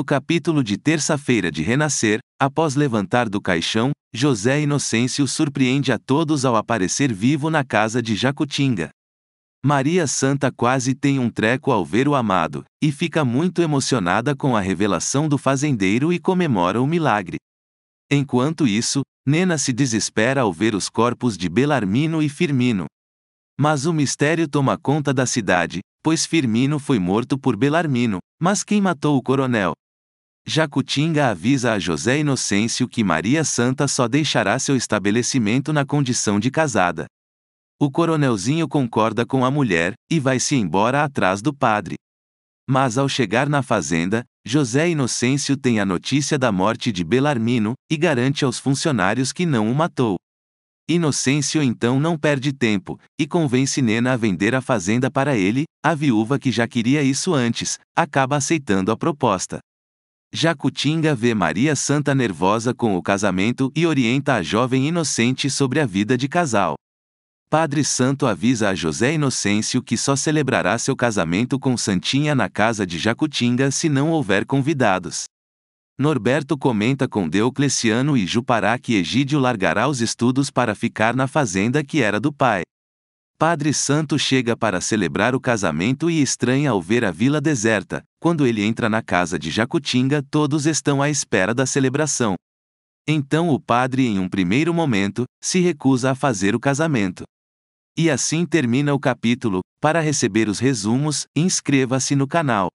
No capítulo de terça-feira de Renascer, após levantar do caixão, José Inocêncio surpreende a todos ao aparecer vivo na casa de Jacutinga. Maria Santa quase tem um treco ao ver o amado, e fica muito emocionada com a revelação do fazendeiro e comemora o milagre. Enquanto isso, Nena se desespera ao ver os corpos de Belarmino e Firmino. Mas o mistério toma conta da cidade, pois Firmino foi morto por Belarmino, mas quem matou o coronel, Jacutinga avisa a José Inocêncio que Maria Santa só deixará seu estabelecimento na condição de casada. O coronelzinho concorda com a mulher e vai-se embora atrás do padre. Mas ao chegar na fazenda, José Inocêncio tem a notícia da morte de Belarmino e garante aos funcionários que não o matou. Inocêncio então não perde tempo e convence Nena a vender a fazenda para ele, a viúva que já queria isso antes, acaba aceitando a proposta. Jacutinga vê Maria Santa nervosa com o casamento e orienta a jovem inocente sobre a vida de casal. Padre Santo avisa a José Inocêncio que só celebrará seu casamento com Santinha na casa de Jacutinga se não houver convidados. Norberto comenta com Deocleciano e Jupará que Egídio largará os estudos para ficar na fazenda que era do pai. Padre Santo chega para celebrar o casamento e estranha ao ver a vila deserta. Quando ele entra na casa de Jacutinga, todos estão à espera da celebração. Então o padre, em um primeiro momento, se recusa a fazer o casamento. E assim termina o capítulo. Para receber os resumos, inscreva-se no canal.